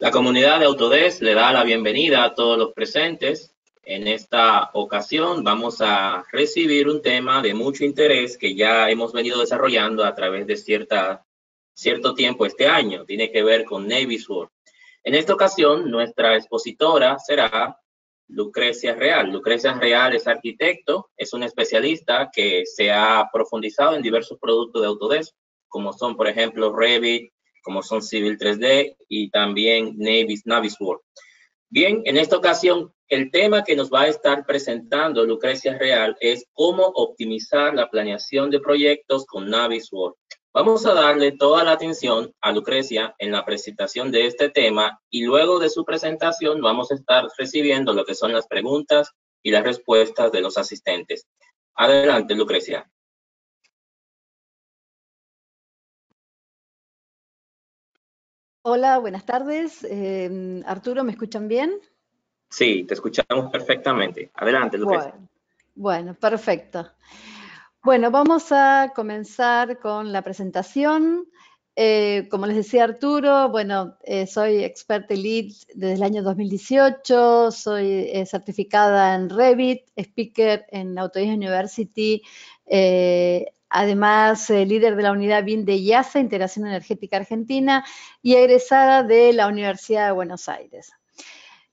La comunidad de Autodesk le da la bienvenida a todos los presentes. En esta ocasión vamos a recibir un tema de mucho interés que ya hemos venido desarrollando a través de cierta, cierto tiempo este año. Tiene que ver con Navisworks. En esta ocasión, nuestra expositora será Lucrecia Real. Lucrecia Real es arquitecto, es un especialista que se ha profundizado en diversos productos de Autodesk, como son, por ejemplo, Revit, como son Civil 3D y también Navis, Navisworld. Bien, en esta ocasión, el tema que nos va a estar presentando Lucrecia Real es cómo optimizar la planeación de proyectos con Navisworld. Vamos a darle toda la atención a Lucrecia en la presentación de este tema y luego de su presentación vamos a estar recibiendo lo que son las preguntas y las respuestas de los asistentes. Adelante, Lucrecia. Hola, buenas tardes. Em, Arturo, ¿me escuchan bien? Sí, te escuchamos perfectamente. Adelante, Lucas. Bueno, perfecto. Bueno, vamos a comenzar con la presentación. Eh, como les decía Arturo, bueno, eh, soy experta elite desde el año 2018, soy eh, certificada en Revit, speaker en Autodesk University, Además, eh, líder de la unidad BIN de IASA, Integración Energética Argentina, y egresada de la Universidad de Buenos Aires.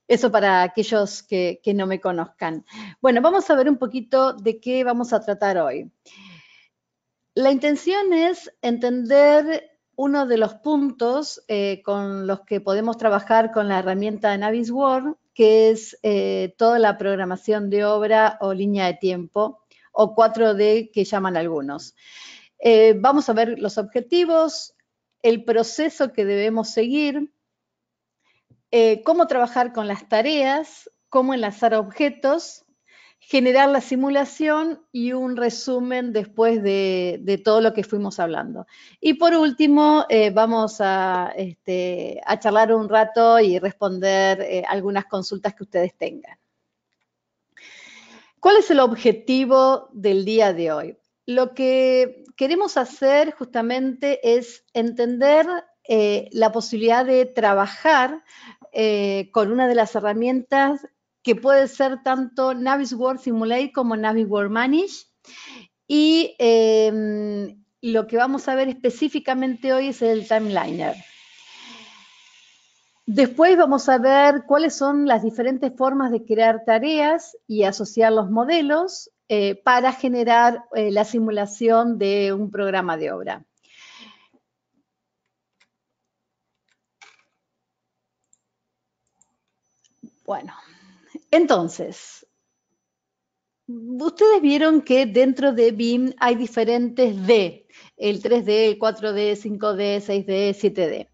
Eso para aquellos que, no me conozcan. Bueno, vamos a ver un poquito de qué vamos a tratar hoy. La intención es entender uno de los puntos eh, con los que podemos trabajar con la herramienta de World, que es eh, toda la programación de obra o línea de tiempo o 4D que llaman algunos. Eh, vamos a ver los objetivos, el proceso que debemos seguir, eh, cómo trabajar con las tareas, cómo enlazar objetos, generar la simulación y un resumen después de, todo lo que fuimos hablando. Y por último, eh, vamos a, este, a, charlar un rato y responder algunas consultas que ustedes tengan. ¿Cuál es el objetivo del día de hoy? Lo que queremos hacer justamente es entender eh, la posibilidad de trabajar eh, con una de las herramientas que puede ser tanto Navis Simulate como Navis World Manage. Y em, lo que vamos a ver específicamente hoy es el timeliner. Después vamos a ver cuáles son las diferentes formas de crear tareas y asociar los modelos eh, para generar eh, la simulación de un programa de obra. Bueno, entonces, ustedes vieron que dentro de BIM hay diferentes D, el 3D, el 4D, 5D, 6D, 7D.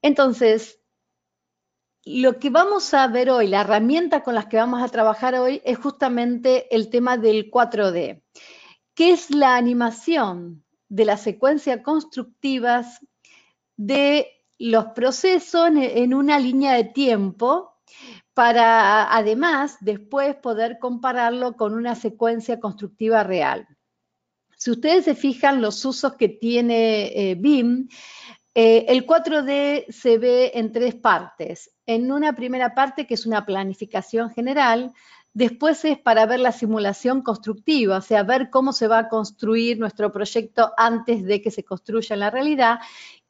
Entonces, lo que vamos a ver hoy, la herramienta con las que vamos a trabajar hoy es justamente el tema del 4D, que es la animación de las secuencias constructivas de los procesos en una línea de tiempo para además después poder compararlo con una secuencia constructiva real. Si ustedes se fijan los usos que tiene eh, BIM, eh, el 4D se ve en tres partes en una primera parte que es una planificación general, después es para ver la simulación constructiva, o sea, ver cómo se va a construir nuestro proyecto antes de que se construya en la realidad,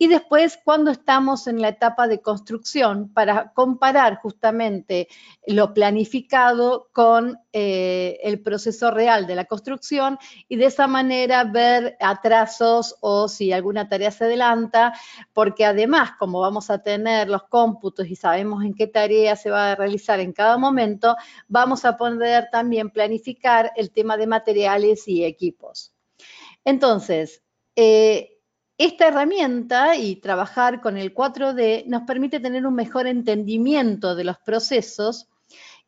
y después, cuando estamos en la etapa de construcción, para comparar justamente lo planificado con eh, el proceso real de la construcción y de esa manera ver atrasos o si alguna tarea se adelanta, porque además, como vamos a tener los cómputos y sabemos en qué tarea se va a realizar en cada momento, vamos a poder también planificar el tema de materiales y equipos. Entonces, eh, esta herramienta y trabajar con el 4D nos permite tener un mejor entendimiento de los procesos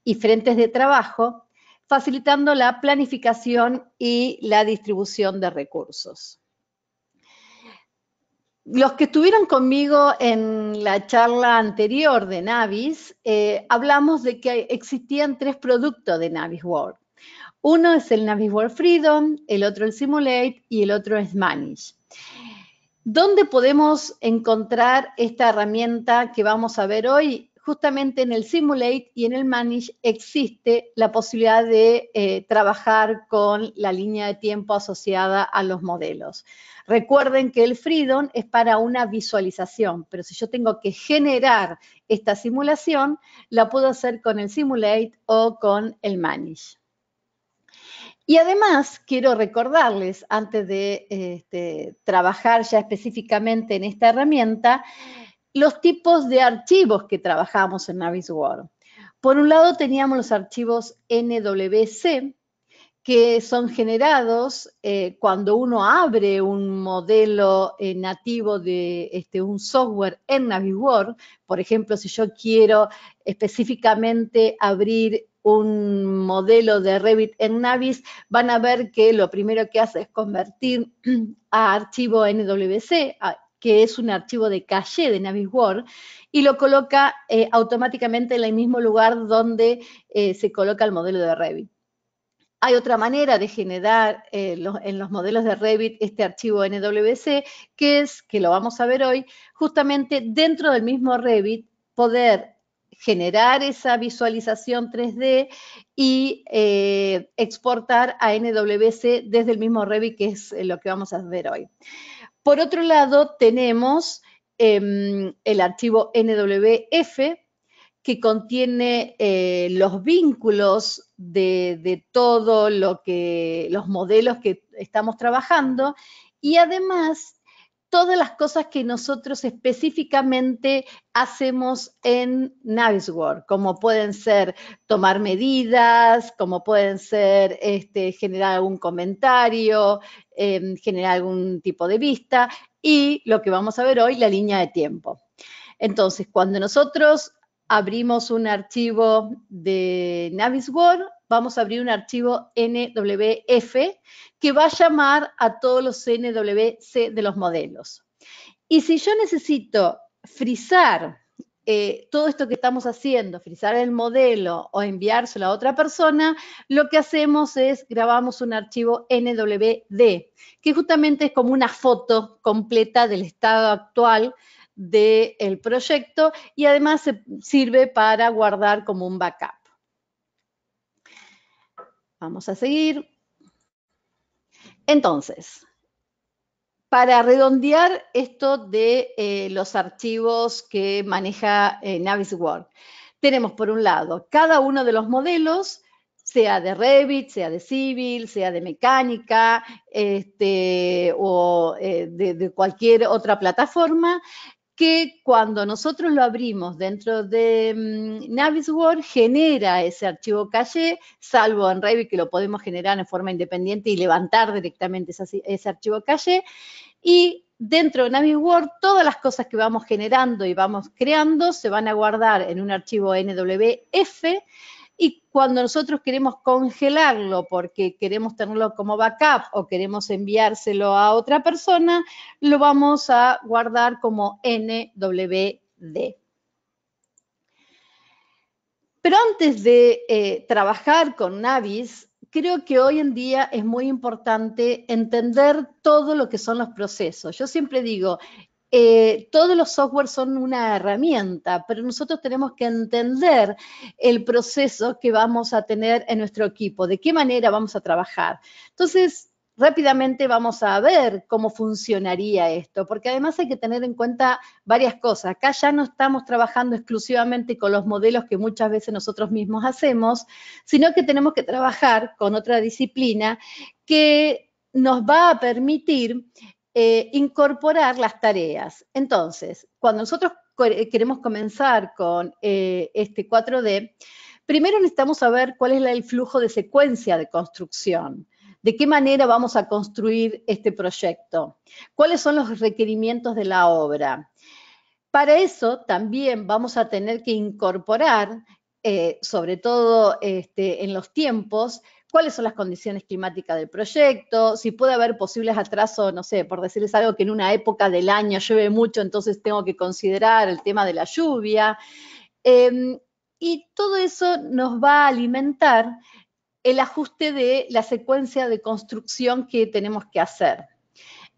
y frentes de trabajo, facilitando la planificación y la distribución de recursos. Los que estuvieron conmigo en la charla anterior de Navis, eh, hablamos de que existían tres productos de Navis World. Uno es el Navis World Freedom, el otro el Simulate y el otro es Manage. ¿Dónde podemos encontrar esta herramienta que vamos a ver hoy? Justamente en el Simulate y en el Manage existe la posibilidad de eh, trabajar con la línea de tiempo asociada a los modelos. Recuerden que el Freedom es para una visualización, pero si yo tengo que generar esta simulación, la puedo hacer con el Simulate o con el Manage. Y además quiero recordarles, antes de este, trabajar ya específicamente en esta herramienta, los tipos de archivos que trabajamos en Navisworld. Por un lado teníamos los archivos NWC, que son generados eh, cuando uno abre un modelo eh, nativo de este, un software en Navisworld. Por ejemplo, si yo quiero específicamente abrir un modelo de Revit en Navis, van a ver que lo primero que hace es convertir a archivo NWC, que es un archivo de caché de Navis Word, y lo coloca eh, automáticamente en el mismo lugar donde eh, se coloca el modelo de Revit. Hay otra manera de generar eh, en los modelos de Revit este archivo NWC, que es, que lo vamos a ver hoy, justamente dentro del mismo Revit poder generar esa visualización 3D y eh, exportar a NWC desde el mismo Revit, que es eh, lo que vamos a ver hoy. Por otro lado, tenemos em, el archivo NWF, que contiene eh, los vínculos de, de, todo lo que, los modelos que estamos trabajando y además todas las cosas que nosotros específicamente hacemos en Naviswork, como pueden ser tomar medidas, como pueden ser este, generar algún comentario, em, generar algún tipo de vista y lo que vamos a ver hoy, la línea de tiempo. Entonces, cuando nosotros abrimos un archivo de Navisword, vamos a abrir un archivo NWF que va a llamar a todos los NWC de los modelos. Y si yo necesito frizar eh, todo esto que estamos haciendo, frizar el modelo o enviárselo a otra persona, lo que hacemos es grabamos un archivo NWD, que justamente es como una foto completa del estado actual del el proyecto y además sirve para guardar como un backup. Vamos a seguir. Entonces, para redondear esto de eh, los archivos que maneja eh, Naviswork, tenemos por un lado cada uno de los modelos, sea de Revit, sea de Civil, sea de mecánica este, o eh, de, cualquier otra plataforma, que cuando nosotros lo abrimos dentro de mm, Navisword genera ese archivo calle salvo en Revit que lo podemos generar en forma independiente y levantar directamente ese, archivo calle Y dentro de Navisword todas las cosas que vamos generando y vamos creando se van a guardar en un archivo NWF y cuando nosotros queremos congelarlo porque queremos tenerlo como backup o queremos enviárselo a otra persona, lo vamos a guardar como NWD. Pero antes de eh, trabajar con Navis, creo que hoy en día es muy importante entender todo lo que son los procesos. Yo siempre digo, eh, todos los software son una herramienta, pero nosotros tenemos que entender el proceso que vamos a tener en nuestro equipo, de qué manera vamos a trabajar. Entonces, rápidamente vamos a ver cómo funcionaría esto, porque además hay que tener en cuenta varias cosas. Acá ya no estamos trabajando exclusivamente con los modelos que muchas veces nosotros mismos hacemos, sino que tenemos que trabajar con otra disciplina que nos va a permitir eh, incorporar las tareas. Entonces, cuando nosotros eh, queremos comenzar con eh, este 4D, primero necesitamos saber cuál es el flujo de secuencia de construcción, de qué manera vamos a construir este proyecto, cuáles son los requerimientos de la obra. Para eso también vamos a tener que incorporar, sobre todo este, en los tiempos, cuáles son las condiciones climáticas del proyecto, si puede haber posibles atrasos, no sé, por decirles algo, que en una época del año llueve mucho, entonces tengo que considerar el tema de la lluvia. Em, y todo eso nos va a alimentar el ajuste de la secuencia de construcción que tenemos que hacer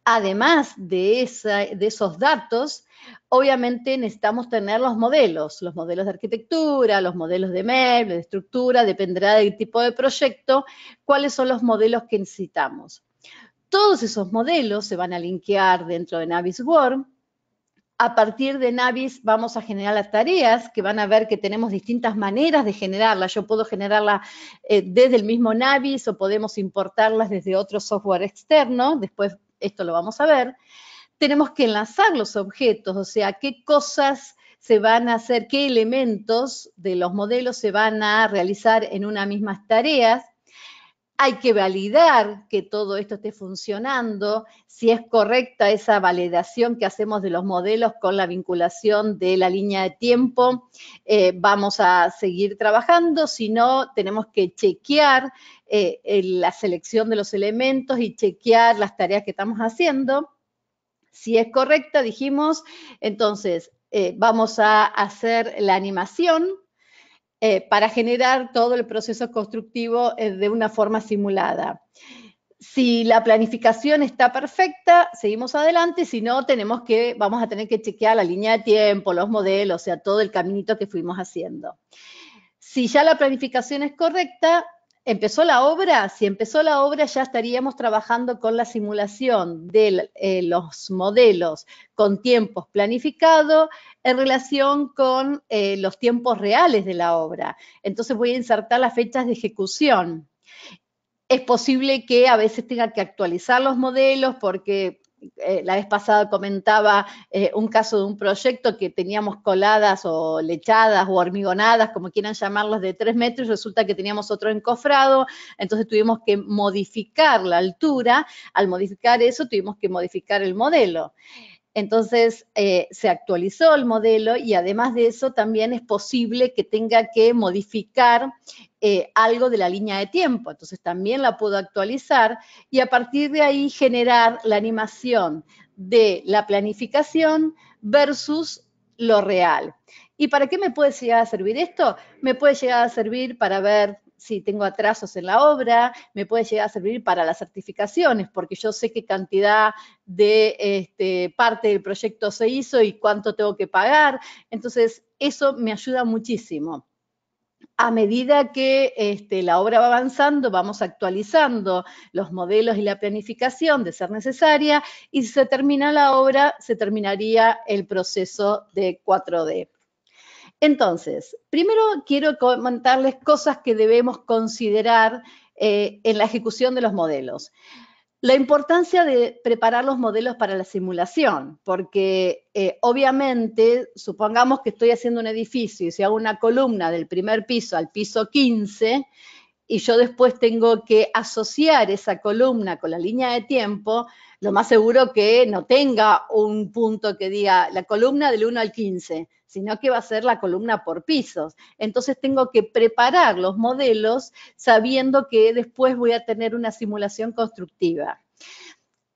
además de, esos datos, obviamente necesitamos tener los modelos, los modelos de arquitectura, los modelos de MEP, de estructura, dependerá del tipo de proyecto, cuáles son los modelos que necesitamos. Todos esos modelos se van a linkear dentro de Navis Word. A partir de Navis vamos a generar las tareas, que van a ver que tenemos distintas maneras de generarlas. Yo puedo generarla eh, desde el mismo Navis o podemos importarlas desde otro software externo. Después esto lo vamos a ver, tenemos que enlazar los objetos, o sea, qué cosas se van a hacer, qué elementos de los modelos se van a realizar en unas mismas tareas hay que validar que todo esto esté funcionando, si es correcta esa validación que hacemos de los modelos con la vinculación de la línea de tiempo, eh, vamos a seguir trabajando, si no, tenemos que chequear eh, la selección de los elementos y chequear las tareas que estamos haciendo. Si es correcta, dijimos, entonces eh, vamos a hacer la animación eh, para generar todo el proceso constructivo eh, de una forma simulada. Si la planificación está perfecta, seguimos adelante, si no, tenemos que, vamos a tener que chequear la línea de tiempo, los modelos, o sea, todo el caminito que fuimos haciendo. Si ya la planificación es correcta, empezó la obra, si empezó la obra ya estaríamos trabajando con la simulación de eh, los modelos con tiempos planificados en relación con eh, los tiempos reales de la obra. Entonces voy a insertar las fechas de ejecución. Es posible que a veces tenga que actualizar los modelos porque eh, la vez pasada comentaba eh, un caso de un proyecto que teníamos coladas o lechadas o hormigonadas, como quieran llamarlos, de tres metros, y resulta que teníamos otro encofrado, entonces tuvimos que modificar la altura, al modificar eso tuvimos que modificar el modelo. Entonces, eh, se actualizó el modelo y además de eso también es posible que tenga que modificar eh, algo de la línea de tiempo. Entonces, también la puedo actualizar y a partir de ahí generar la animación de la planificación versus lo real. ¿Y para qué me puede llegar a servir esto? Me puede llegar a servir para ver si tengo atrasos en la obra, me puede llegar a servir para las certificaciones, porque yo sé qué cantidad de este, parte del proyecto se hizo y cuánto tengo que pagar. Entonces, eso me ayuda muchísimo. A medida que este, la obra va avanzando, vamos actualizando los modelos y la planificación de ser necesaria y si se termina la obra, se terminaría el proceso de 4D. Entonces, primero quiero comentarles cosas que debemos considerar eh, en la ejecución de los modelos. La importancia de preparar los modelos para la simulación, porque eh, obviamente, supongamos que estoy haciendo un edificio y si hago una columna del primer piso al piso 15 y yo después tengo que asociar esa columna con la línea de tiempo, lo más seguro que no tenga un punto que diga la columna del 1 al 15, sino que va a ser la columna por pisos. Entonces tengo que preparar los modelos sabiendo que después voy a tener una simulación constructiva.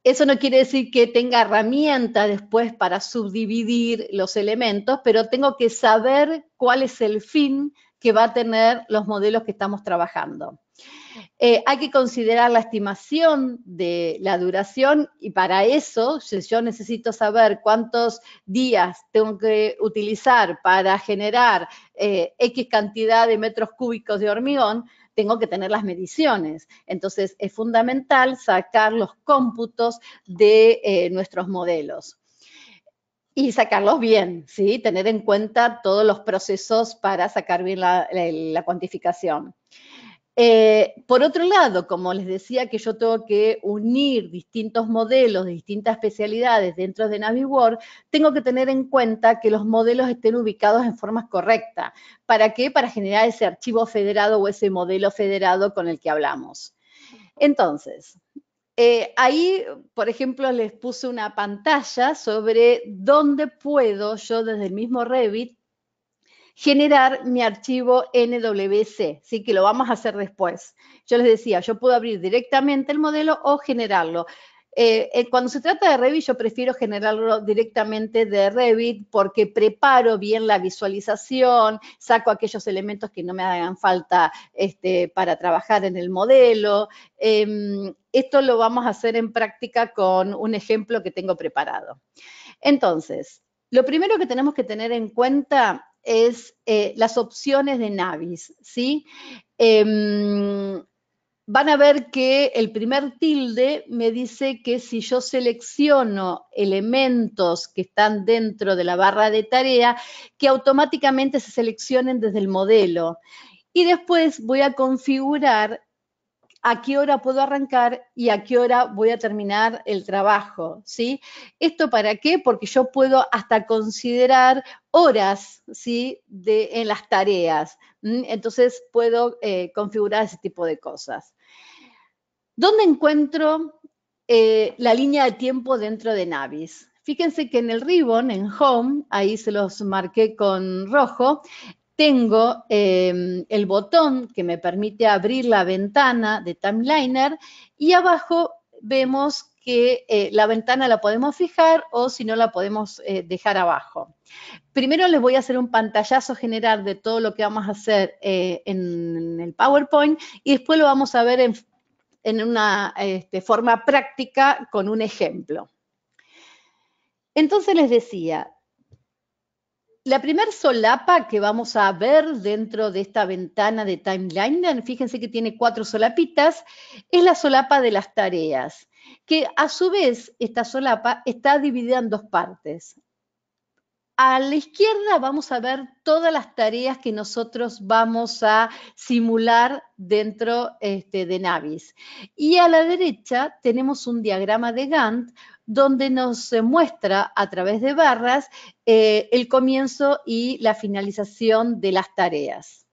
Eso no quiere decir que tenga herramienta después para subdividir los elementos, pero tengo que saber cuál es el fin que va a tener los modelos que estamos trabajando. Eh, hay que considerar la estimación de la duración y para eso si yo necesito saber cuántos días tengo que utilizar para generar eh, X cantidad de metros cúbicos de hormigón, tengo que tener las mediciones. Entonces es fundamental sacar los cómputos de eh, nuestros modelos. Y sacarlos bien, ¿sí? Tener en cuenta todos los procesos para sacar bien la, cuantificación. Eh, por otro lado, como les decía que yo tengo que unir distintos modelos de distintas especialidades dentro de NaviWorld, tengo que tener en cuenta que los modelos estén ubicados en forma correcta. ¿Para qué? Para generar ese archivo federado o ese modelo federado con el que hablamos. Entonces, eh, ahí, por ejemplo, les puse una pantalla sobre dónde puedo yo desde el mismo Revit generar mi archivo NWC, sí que lo vamos a hacer después. Yo les decía, yo puedo abrir directamente el modelo o generarlo. Eh, eh, cuando se trata de Revit, yo prefiero generarlo directamente de Revit porque preparo bien la visualización, saco aquellos elementos que no me hagan falta este, para trabajar en el modelo. Em, esto lo vamos a hacer en práctica con un ejemplo que tengo preparado. Entonces, lo primero que tenemos que tener en cuenta es eh, las opciones de Navis, ¿sí? Em, van a ver que el primer tilde me dice que si yo selecciono elementos que están dentro de la barra de tarea, que automáticamente se seleccionen desde el modelo. Y después voy a configurar a qué hora puedo arrancar y a qué hora voy a terminar el trabajo, ¿sí? ¿Esto para qué? Porque yo puedo hasta considerar horas, ¿sí? De, en las tareas. Entonces puedo eh, configurar ese tipo de cosas. ¿Dónde encuentro eh, la línea de tiempo dentro de Navis? Fíjense que en el ribbon, en Home, ahí se los marqué con rojo, tengo em, el botón que me permite abrir la ventana de Timeliner y abajo vemos que eh, la ventana la podemos fijar o si no la podemos eh, dejar abajo. Primero les voy a hacer un pantallazo general de todo lo que vamos a hacer eh, en el PowerPoint y después lo vamos a ver en, una este, forma práctica con un ejemplo. Entonces les decía, la primer solapa que vamos a ver dentro de esta ventana de timeline, fíjense que tiene cuatro solapitas, es la solapa de las tareas, que a su vez esta solapa está dividida en dos partes. A la izquierda vamos a ver todas las tareas que nosotros vamos a simular dentro este, de Navis. Y a la derecha tenemos un diagrama de Gantt donde nos muestra a través de barras eh, el comienzo y la finalización de las tareas.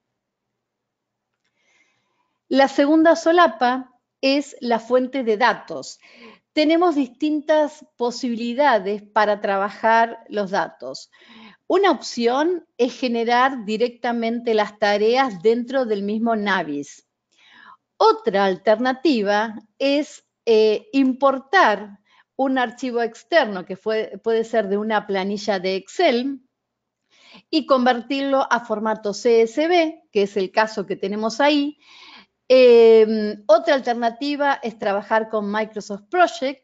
La segunda solapa es la fuente de datos tenemos distintas posibilidades para trabajar los datos. Una opción es generar directamente las tareas dentro del mismo Navis. Otra alternativa es eh, importar un archivo externo que puede ser de una planilla de Excel y convertirlo a formato CSV, que es el caso que tenemos ahí, Em, otra alternativa es trabajar con Microsoft Project,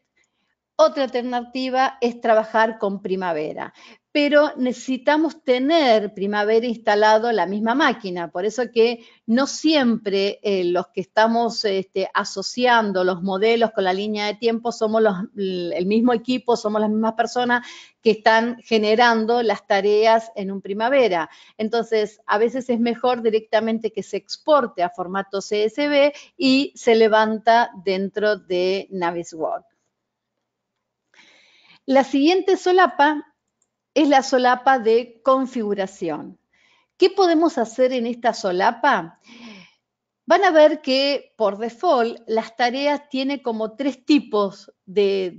otra alternativa es trabajar con primavera, pero necesitamos tener primavera instalado en la misma máquina, por eso que no siempre eh, los que estamos este, asociando los modelos con la línea de tiempo somos el mismo equipo, somos las mismas personas que están generando las tareas en un primavera. Entonces, a veces es mejor directamente que se exporte a formato CSV y se levanta dentro de Navisworks. La siguiente solapa es la solapa de configuración. ¿Qué podemos hacer en esta solapa? Van a ver que por default las tareas tienen como tres tipos de,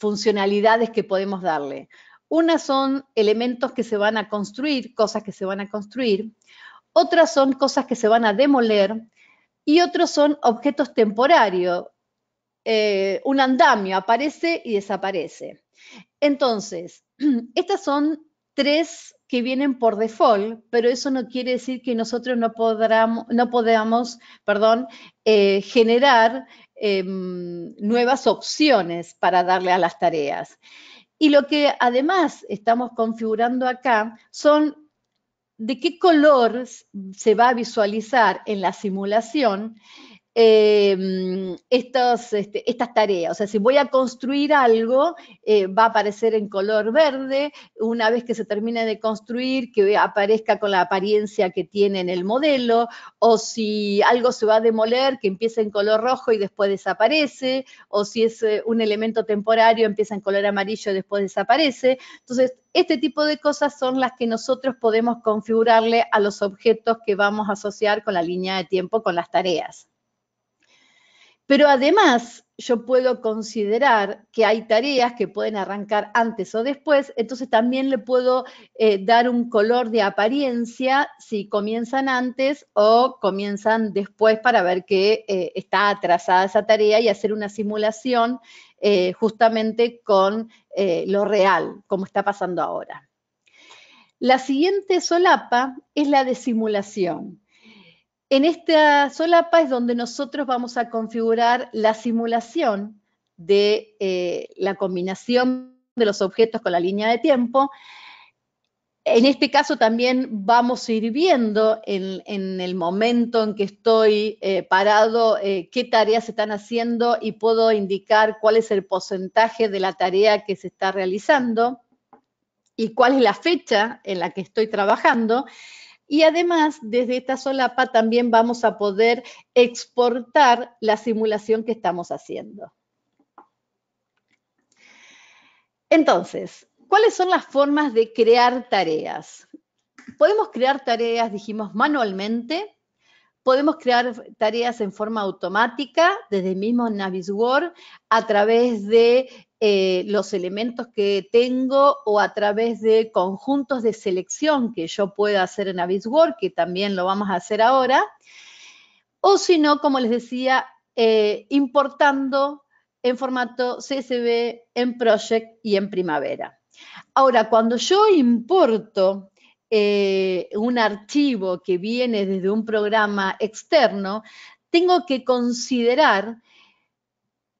funcionalidades que podemos darle. Unas son elementos que se van a construir, cosas que se van a construir. Otras son cosas que se van a demoler. Y otros son objetos temporarios. Eh, un andamio aparece y desaparece. Entonces, estas son tres que vienen por default, pero eso no quiere decir que nosotros no, podamos, no podamos perdón, eh, generar em, nuevas opciones para darle a las tareas. Y lo que además estamos configurando acá son de qué color se va a visualizar en la simulación Em, este, estas tareas. O sea, si voy a construir algo, eh, va a aparecer en color verde. Una vez que se termine de construir, que aparezca con la apariencia que tiene en el modelo. O si algo se va a demoler, que empiece en color rojo y después desaparece. O si es eh, un elemento temporario, empieza en color amarillo y después desaparece. Entonces, este tipo de cosas son las que nosotros podemos configurarle a los objetos que vamos a asociar con la línea de tiempo, con las tareas. Pero además, yo puedo considerar que hay tareas que pueden arrancar antes o después, entonces también le puedo eh, dar un color de apariencia si comienzan antes o comienzan después para ver que eh, está atrasada esa tarea y hacer una simulación eh, justamente con lo real, como está pasando ahora. La siguiente solapa es la de simulación. En esta solapa es donde nosotros vamos a configurar la simulación de eh, la combinación de los objetos con la línea de tiempo. En este caso también vamos a ir viendo en, el momento en que estoy eh, parado eh, qué tareas se están haciendo y puedo indicar cuál es el porcentaje de la tarea que se está realizando y cuál es la fecha en la que estoy trabajando. Y además, desde esta solapa también vamos a poder exportar la simulación que estamos haciendo. Entonces, ¿cuáles son las formas de crear tareas? Podemos crear tareas, dijimos, manualmente. Podemos crear tareas en forma automática desde el mismo Word a través de eh, los elementos que tengo o a través de conjuntos de selección que yo pueda hacer en Aviswork, que también lo vamos a hacer ahora, o si no, como les decía, eh, importando en formato CSV, en Project y en Primavera. Ahora, cuando yo importo eh, un archivo que viene desde un programa externo, tengo que considerar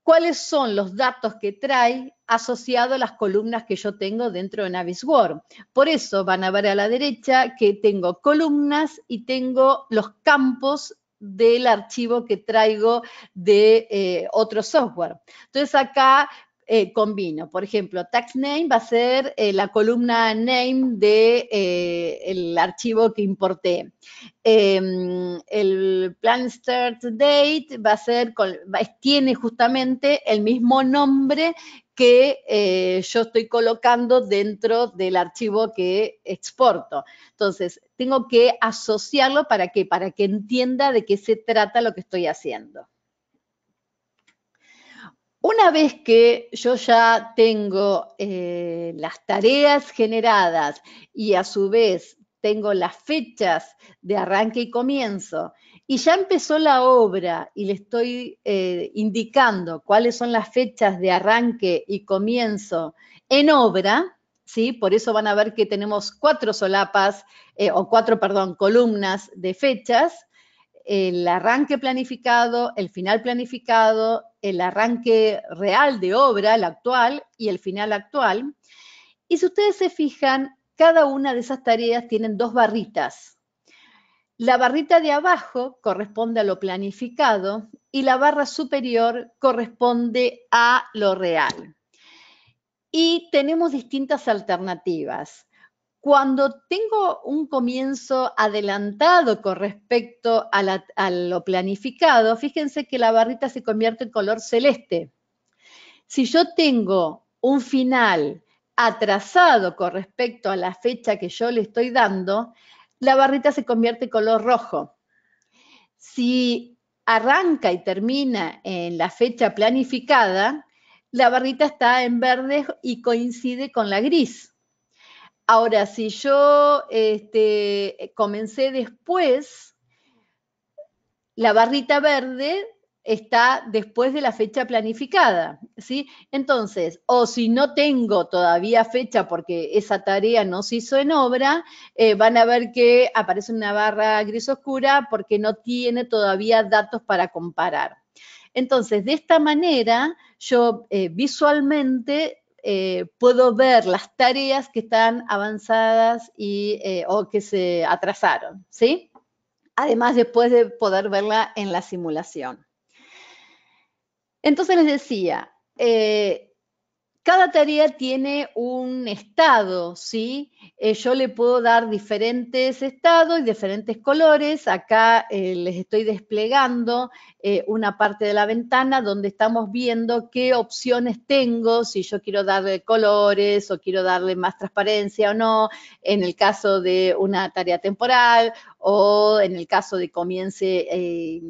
cuáles son los datos que trae asociado a las columnas que yo tengo dentro de Word? Por eso van a ver a la derecha que tengo columnas y tengo los campos del archivo que traigo de eh, otro software. Entonces acá eh, combino. Por ejemplo, tax name va a ser eh, la columna name del de, eh, archivo que importé. Em, el plan start date va a ser, tiene justamente el mismo nombre que yo estoy colocando dentro del archivo que exporto. Entonces, tengo que asociarlo para que, para que entienda de qué se trata lo que estoy haciendo. Una vez que yo ya tengo eh, las tareas generadas y a su vez tengo las fechas de arranque y comienzo, y ya empezó la obra y le estoy eh, indicando cuáles son las fechas de arranque y comienzo en obra, ¿sí? Por eso van a ver que tenemos cuatro solapas, eh, o cuatro, perdón, columnas de fechas, el arranque planificado, el final planificado, el arranque real de obra, el actual, y el final actual. Y si ustedes se fijan, cada una de esas tareas tienen dos barritas. La barrita de abajo corresponde a lo planificado y la barra superior corresponde a lo real. Y tenemos distintas alternativas cuando tengo un comienzo adelantado con respecto a, lo planificado, fíjense que la barrita se convierte en color celeste. Si yo tengo un final atrasado con respecto a la fecha que yo le estoy dando, la barrita se convierte en color rojo. Si arranca y termina en la fecha planificada, la barrita está en verde y coincide con la gris. Ahora, si yo este, comencé después, la barrita verde está después de la fecha planificada, ¿sí? Entonces, o si no tengo todavía fecha porque esa tarea no se hizo en obra, eh, van a ver que aparece una barra gris oscura porque no tiene todavía datos para comparar. Entonces, de esta manera, yo eh, visualmente eh, puedo ver las tareas que están avanzadas y, eh, o que se atrasaron, ¿sí? Además, después de poder verla en la simulación. Entonces les decía, eh, cada tarea tiene un estado, ¿sí? Eh, yo le puedo dar diferentes estados y diferentes colores. Acá eh, les estoy desplegando eh, una parte de la ventana donde estamos viendo qué opciones tengo, si yo quiero darle colores o quiero darle más transparencia o no, en el caso de una tarea temporal o en el caso de comience eh,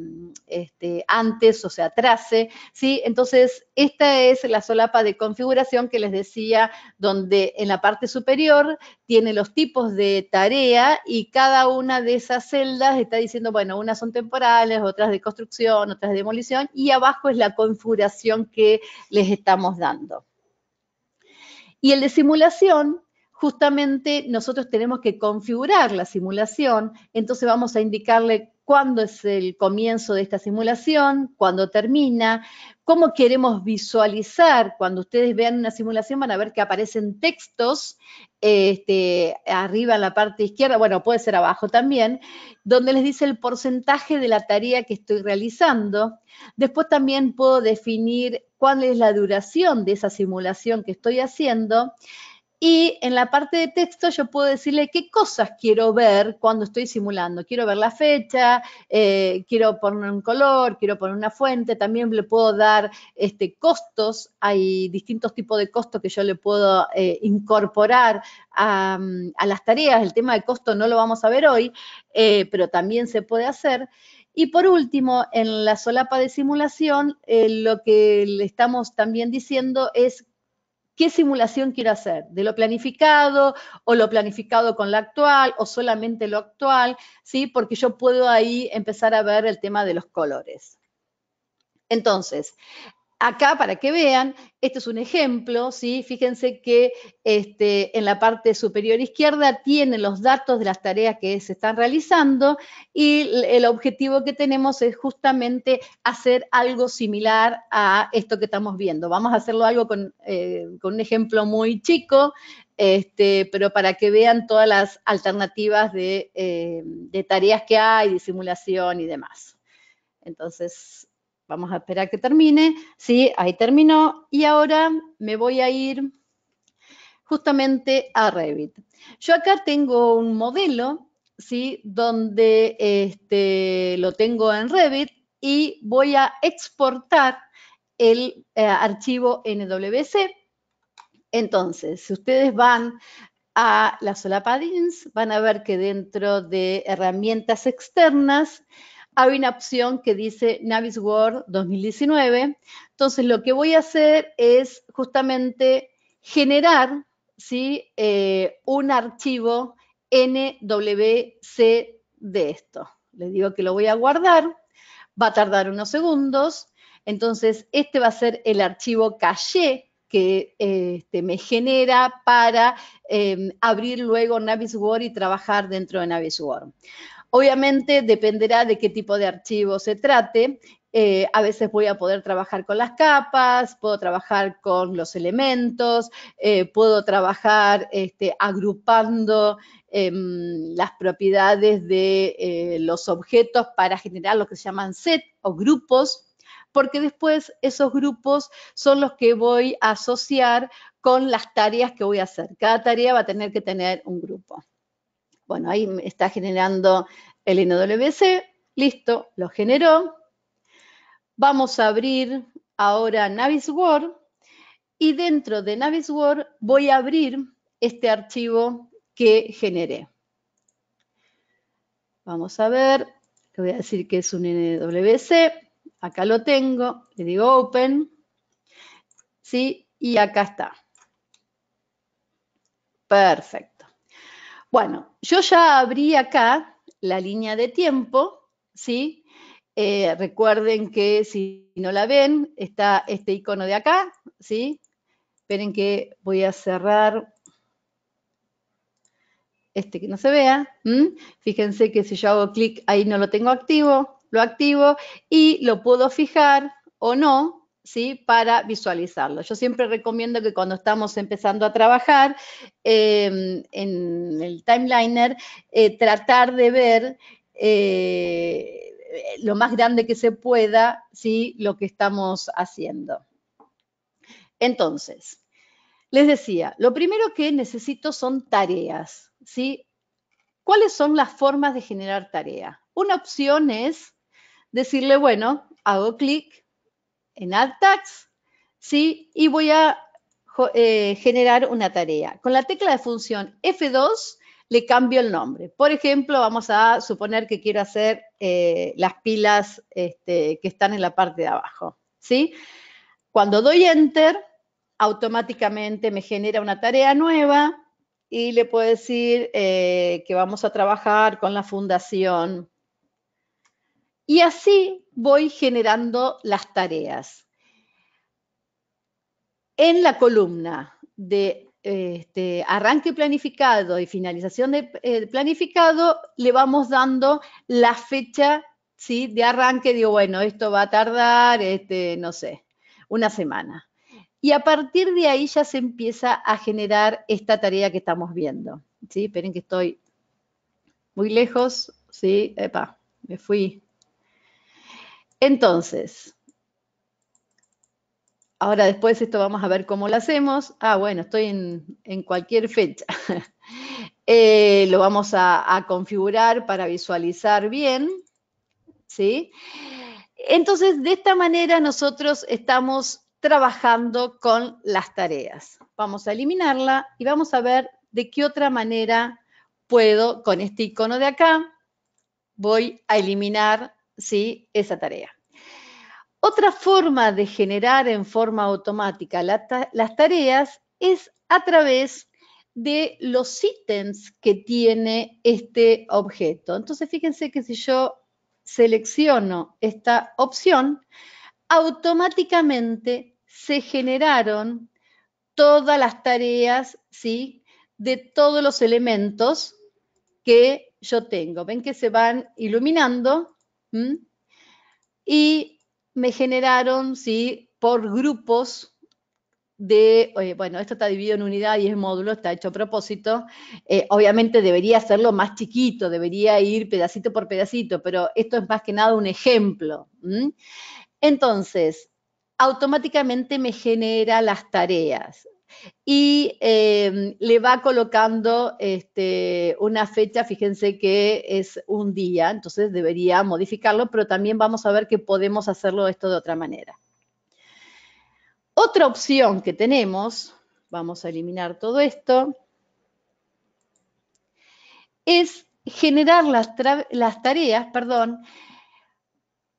este, antes o se atrase, ¿sí? Entonces, esta es la solapa de configuración que les decía, donde en la parte superior tiene los tipos de tarea y cada una de esas celdas está diciendo, bueno, unas son temporales, otras de construcción, otras de demolición, y abajo es la configuración que les estamos dando. Y el de simulación justamente nosotros tenemos que configurar la simulación, entonces vamos a indicarle cuándo es el comienzo de esta simulación, cuándo termina, cómo queremos visualizar. Cuando ustedes vean una simulación van a ver que aparecen textos este, arriba en la parte izquierda, bueno, puede ser abajo también, donde les dice el porcentaje de la tarea que estoy realizando. Después también puedo definir cuál es la duración de esa simulación que estoy haciendo y en la parte de texto yo puedo decirle qué cosas quiero ver cuando estoy simulando. Quiero ver la fecha, eh, quiero poner un color, quiero poner una fuente. También le puedo dar este, costos. Hay distintos tipos de costos que yo le puedo eh, incorporar a, las tareas. El tema de costo no lo vamos a ver hoy, eh, pero también se puede hacer. Y por último, en la solapa de simulación, lo que le estamos también diciendo es qué simulación quiero hacer, de lo planificado o lo planificado con lo actual o solamente lo actual, ¿sí? Porque yo puedo ahí empezar a ver el tema de los colores. Entonces, Acá, para que vean, esto es un ejemplo, ¿sí? Fíjense que este, en la parte superior izquierda tienen los datos de las tareas que se están realizando y el objetivo que tenemos es justamente hacer algo similar a esto que estamos viendo. Vamos a hacerlo algo con, eh, un ejemplo muy chico, este, pero para que vean todas las alternativas de, eh, de tareas que hay, de simulación y demás. Entonces, vamos a esperar que termine, sí, ahí terminó y ahora me voy a ir justamente a Revit. Yo acá tengo un modelo, sí, donde este, lo tengo en Revit y voy a exportar el eh, archivo NWC. Entonces, si ustedes van a la Sola van a ver que dentro de herramientas externas, hay una opción que dice Navis 2019. Entonces, lo que voy a hacer es justamente generar ¿sí? Eh, un archivo NWC de esto. Les digo que lo voy a guardar, va a tardar unos segundos. Entonces, este va a ser el archivo caché que este, me genera para em, abrir luego Word y trabajar dentro de Navisword. Obviamente dependerá de qué tipo de archivo se trate. Eh, a veces voy a poder trabajar con las capas, puedo trabajar con los elementos, eh, puedo trabajar este, agrupando em, las propiedades de eh, los objetos para generar lo que se llaman set o grupos, porque después esos grupos son los que voy a asociar con las tareas que voy a hacer. Cada tarea va a tener que tener un grupo. Bueno, ahí está generando el NWC, listo, lo generó. Vamos a abrir ahora Navisword y dentro de Navisword voy a abrir este archivo que generé. Vamos a ver, le voy a decir que es un NWC, acá lo tengo, le digo Open, ¿sí? Y acá está. Perfecto. Bueno, yo ya abrí acá la línea de tiempo, ¿sí? Eh, recuerden que si no la ven, está este icono de acá, ¿sí? Esperen que voy a cerrar este que no se vea. Fíjense que si yo hago clic ahí no lo tengo activo, lo activo y lo puedo fijar o no, ¿sí? para visualizarlo. Yo siempre recomiendo que cuando estamos empezando a trabajar em, en el timeliner, eh, tratar de ver eh, lo más grande que se pueda ¿sí? lo que estamos haciendo. Entonces, les decía, lo primero que necesito son tareas. ¿sí? ¿Cuáles son las formas de generar tarea? Una opción es decirle, bueno, hago clic en Tags, ¿sí? Y voy a eh, generar una tarea. Con la tecla de función F2 le cambio el nombre. Por ejemplo, vamos a suponer que quiero hacer eh, las pilas este, que están en la parte de abajo, ¿sí? Cuando doy Enter, automáticamente me genera una tarea nueva y le puedo decir eh, que vamos a trabajar con la fundación y así voy generando las tareas. En la columna de eh, este, arranque planificado y finalización de eh, planificado, le vamos dando la fecha de arranque. Digo, bueno, esto va a tardar, este, no sé, una semana. Y a partir de ahí ya se empieza a generar esta tarea que estamos viendo. ¿sí? Esperen que estoy muy lejos. ¿sí? me fui. Entonces, ahora después esto vamos a ver cómo lo hacemos. Ah, bueno, estoy en, cualquier fecha. Eh, lo vamos a, configurar para visualizar bien. ¿Sí? Entonces, de esta manera nosotros estamos trabajando con las tareas. Vamos a eliminarla y vamos a ver de qué otra manera puedo, con este icono de acá, voy a eliminar ¿sí? esa tarea. Otra forma de generar en forma automática las tareas es a través de los ítems que tiene este objeto. Entonces, fíjense que si yo selecciono esta opción, automáticamente se generaron todas las tareas, ¿sí? De todos los elementos que yo tengo. Ven que se van iluminando ¿Mm? y me generaron, ¿sí? Por grupos de, bueno, esto está dividido en unidad y es módulo, está hecho a propósito. Eh, obviamente debería hacerlo más chiquito, debería ir pedacito por pedacito, pero esto es más que nada un ejemplo. Entonces, automáticamente me genera las tareas y em, le va colocando este, una fecha, fíjense que es un día, entonces debería modificarlo, pero también vamos a ver que podemos hacerlo esto de otra manera. Otra opción que tenemos, vamos a eliminar todo esto, es generar las, las tareas, perdón,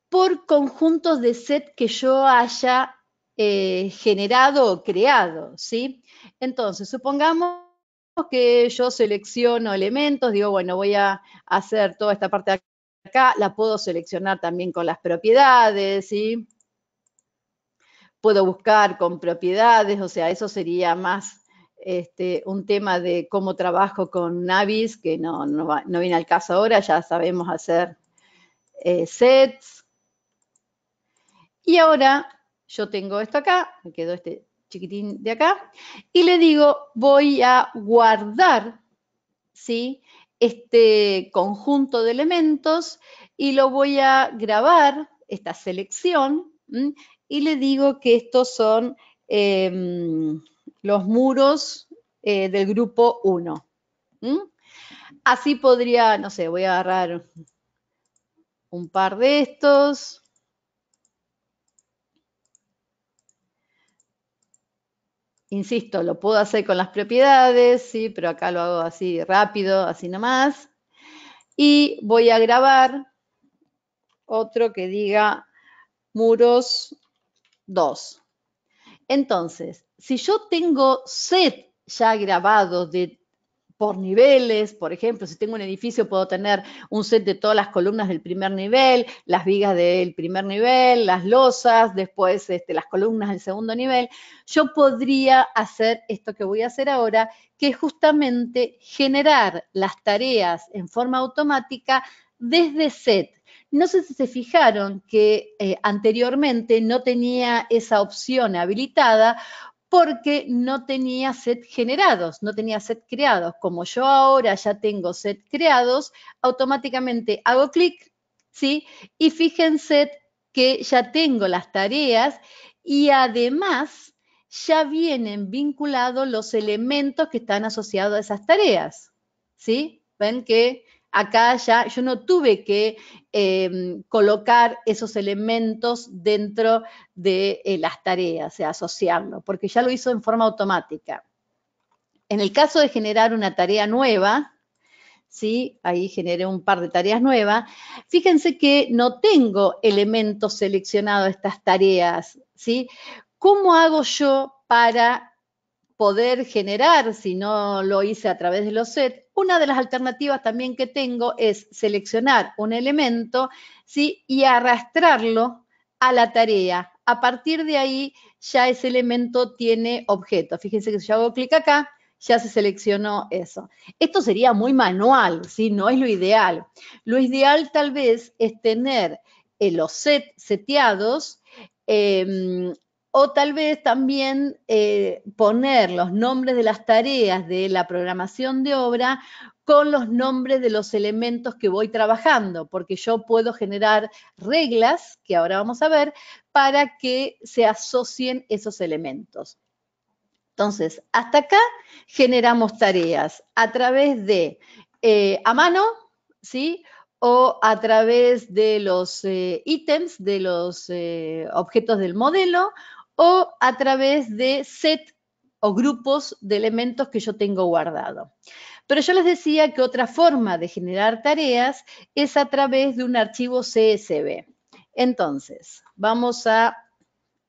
por conjuntos de set que yo haya eh, generado o creado, ¿sí? Entonces, supongamos que yo selecciono elementos, digo, bueno, voy a hacer toda esta parte de acá, la puedo seleccionar también con las propiedades, ¿sí? Puedo buscar con propiedades, o sea, eso sería más este, un tema de cómo trabajo con Navis, que no, viene al caso ahora, ya sabemos hacer eh, sets. Y ahora yo tengo esto acá, me quedó este chiquitín de acá, y le digo, voy a guardar, ¿sí? Este conjunto de elementos y lo voy a grabar, esta selección, y le digo que estos son em, los muros eh, del grupo 1. Así podría, no sé, voy a agarrar un par de estos, insisto, lo puedo hacer con las propiedades, ¿sí? pero acá lo hago así rápido, así nomás. Y voy a grabar otro que diga muros 2. Entonces, si yo tengo set ya grabados de por niveles, por ejemplo, si tengo un edificio puedo tener un set de todas las columnas del primer nivel, las vigas del primer nivel, las losas, después este, las columnas del segundo nivel, yo podría hacer esto que voy a hacer ahora, que es justamente generar las tareas en forma automática desde set. No sé si se fijaron que eh, anteriormente no tenía esa opción habilitada porque no tenía set generados, no tenía set creados. Como yo ahora ya tengo set creados, automáticamente hago clic, ¿sí? Y fíjense que ya tengo las tareas y además ya vienen vinculados los elementos que están asociados a esas tareas, ¿sí? Ven que acá ya yo no tuve que em, colocar esos elementos dentro de eh, las tareas, o sea, asociarlo, porque ya lo hizo en forma automática. En el caso de generar una tarea nueva, ¿sí? ahí generé un par de tareas nuevas, fíjense que no tengo elementos seleccionados a estas tareas. ¿sí? ¿Cómo hago yo para poder generar, si no lo hice a través de los sets, una de las alternativas también que tengo es seleccionar un elemento ¿sí? y arrastrarlo a la tarea. A partir de ahí ya ese elemento tiene objeto. Fíjense que si yo hago clic acá, ya se seleccionó eso. Esto sería muy manual, ¿sí? no es lo ideal. Lo ideal tal vez es tener eh, los set seteados em, o tal vez también eh, poner los nombres de las tareas de la programación de obra con los nombres de los elementos que voy trabajando, porque yo puedo generar reglas, que ahora vamos a ver, para que se asocien esos elementos. Entonces, hasta acá generamos tareas a través de eh, a mano, ¿sí? O a través de los eh, ítems, de los objetos del modelo, o a través de set o grupos de elementos que yo tengo guardado. Pero yo les decía que otra forma de generar tareas es a través de un archivo CSV. Entonces, vamos a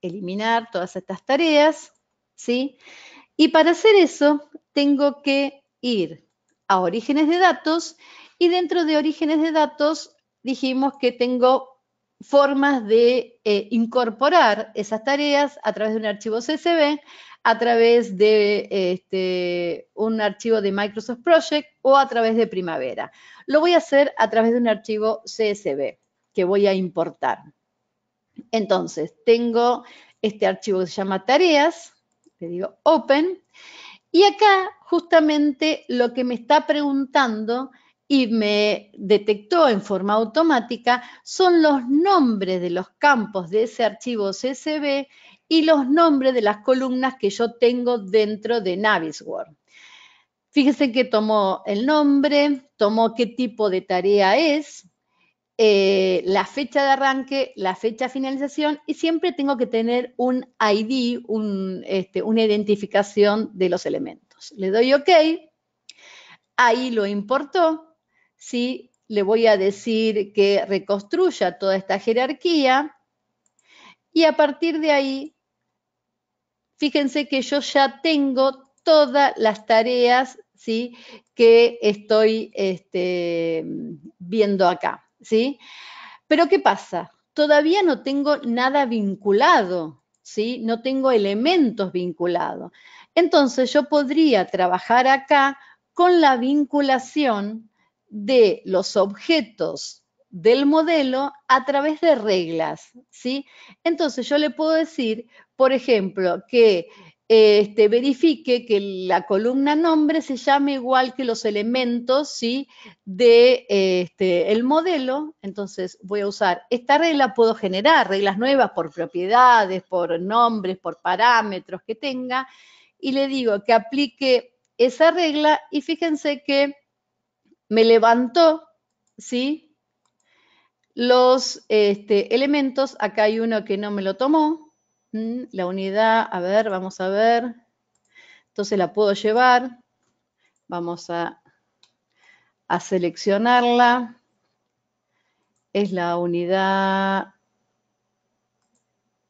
eliminar todas estas tareas, ¿sí? Y para hacer eso, tengo que ir a orígenes de datos y dentro de orígenes de datos dijimos que tengo formas de eh, incorporar esas tareas a través de un archivo CSV, a través de este, un archivo de Microsoft Project o a través de Primavera. Lo voy a hacer a través de un archivo CSV que voy a importar. Entonces, tengo este archivo que se llama tareas, le digo open, y acá justamente lo que me está preguntando y me detectó en forma automática son los nombres de los campos de ese archivo CSV y los nombres de las columnas que yo tengo dentro de Navisworks. Fíjense que tomó el nombre, tomó qué tipo de tarea es, eh, la fecha de arranque, la fecha de finalización y siempre tengo que tener un ID, este, una identificación de los elementos. Le doy OK, ahí lo importó ¿sí? le voy a decir que reconstruya toda esta jerarquía y a partir de ahí, fíjense que yo ya tengo todas las tareas ¿sí? que estoy este, viendo acá. ¿sí? Pero ¿qué pasa? Todavía no tengo nada vinculado, ¿sí? no tengo elementos vinculados. Entonces yo podría trabajar acá con la vinculación de los objetos del modelo a través de reglas, ¿sí? Entonces yo le puedo decir, por ejemplo, que este, verifique que la columna nombre se llame igual que los elementos ¿sí? de este, el modelo. Entonces voy a usar esta regla, puedo generar reglas nuevas por propiedades, por nombres, por parámetros que tenga, y le digo que aplique esa regla y fíjense que me levantó, ¿sí? Los este, elementos, acá hay uno que no me lo tomó, la unidad, a ver, vamos a ver, entonces la puedo llevar, vamos a, seleccionarla, es la unidad,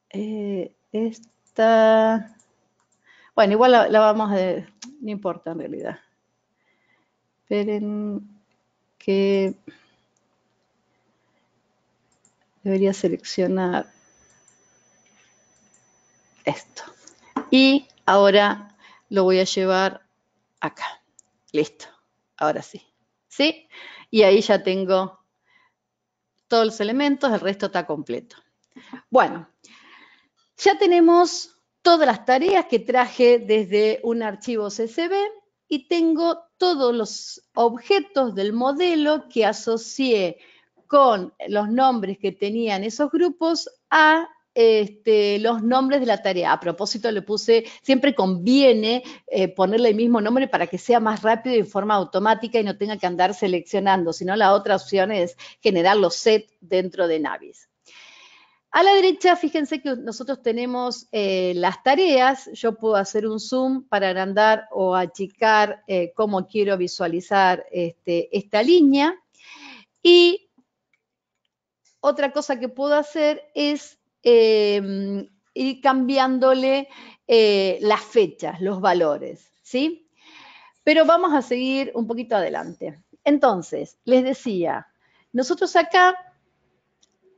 eh, esta, bueno, igual la, la vamos a, no importa en realidad, esperen que debería seleccionar esto. Y ahora lo voy a llevar acá. Listo. Ahora sí. ¿Sí? Y ahí ya tengo todos los elementos, el resto está completo. Bueno, ya tenemos todas las tareas que traje desde un archivo CSV y tengo todos los objetos del modelo que asocié con los nombres que tenían esos grupos a este, los nombres de la tarea. A propósito, le puse, siempre conviene eh, ponerle el mismo nombre para que sea más rápido y en forma automática y no tenga que andar seleccionando, sino la otra opción es generar los set dentro de Navis. A la derecha, fíjense que nosotros tenemos eh, las tareas. Yo puedo hacer un zoom para agrandar o achicar eh, cómo quiero visualizar este, esta línea. Y otra cosa que puedo hacer es em, ir cambiándole eh, las fechas, los valores, ¿sí? Pero vamos a seguir un poquito adelante. Entonces, les decía, nosotros acá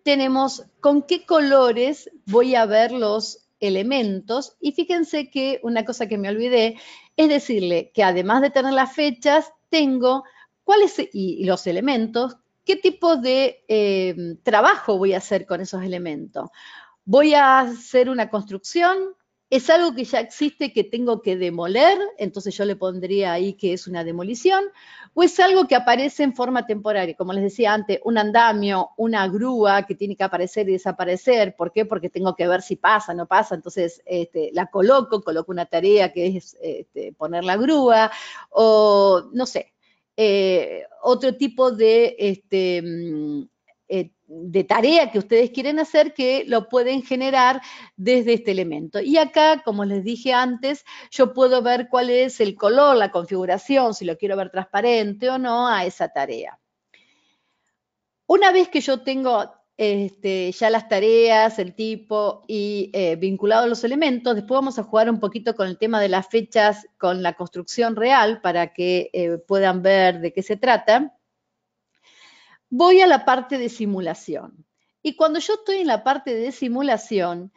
tenemos con qué colores voy a ver los elementos y fíjense que una cosa que me olvidé es decirle que además de tener las fechas, tengo cuáles y los elementos, qué tipo de eh, trabajo voy a hacer con esos elementos. Voy a hacer una construcción, es algo que ya existe que tengo que demoler, entonces yo le pondría ahí que es una demolición, o es algo que aparece en forma temporaria, como les decía antes, un andamio, una grúa que tiene que aparecer y desaparecer, ¿por qué? Porque tengo que ver si pasa, no pasa, entonces este, la coloco, coloco una tarea que es este, poner la grúa, o no sé, eh, otro tipo de este, mm, eh, de tarea que ustedes quieren hacer que lo pueden generar desde este elemento. Y acá, como les dije antes, yo puedo ver cuál es el color, la configuración, si lo quiero ver transparente o no a esa tarea. Una vez que yo tengo este, ya las tareas, el tipo y eh, vinculado a los elementos. Después vamos a jugar un poquito con el tema de las fechas, con la construcción real para que eh, puedan ver de qué se trata voy a la parte de simulación. Y cuando yo estoy en la parte de simulación,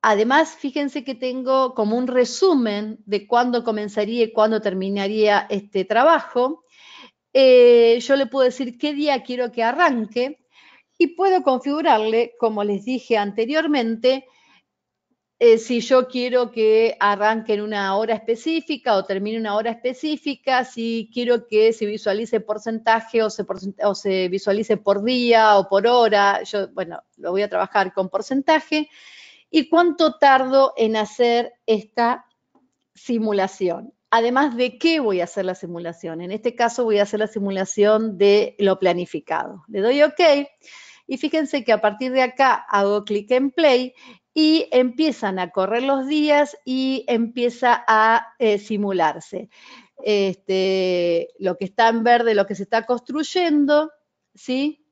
además, fíjense que tengo como un resumen de cuándo comenzaría y cuándo terminaría este trabajo. Eh, yo le puedo decir qué día quiero que arranque y puedo configurarle, como les dije anteriormente, eh, si yo quiero que arranque en una hora específica o termine una hora específica, si quiero que se visualice porcentaje o se, porcentaje, o se visualice por día o por hora, yo, bueno, lo voy a trabajar con porcentaje, y cuánto tardo en hacer esta simulación. Además de qué voy a hacer la simulación. En este caso voy a hacer la simulación de lo planificado. Le doy OK. Y fíjense que a partir de acá hago clic en play y empiezan a correr los días y empieza a eh, simularse. Este, lo que está en verde, lo que se está construyendo, ¿sí?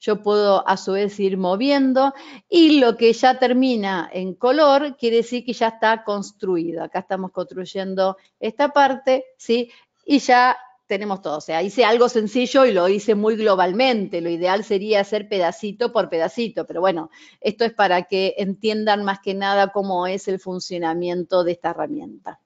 Yo puedo a su vez ir moviendo y lo que ya termina en color quiere decir que ya está construido. Acá estamos construyendo esta parte, ¿sí? Y ya tenemos todo. O sea, hice algo sencillo y lo hice muy globalmente. Lo ideal sería hacer pedacito por pedacito, pero bueno, esto es para que entiendan más que nada cómo es el funcionamiento de esta herramienta.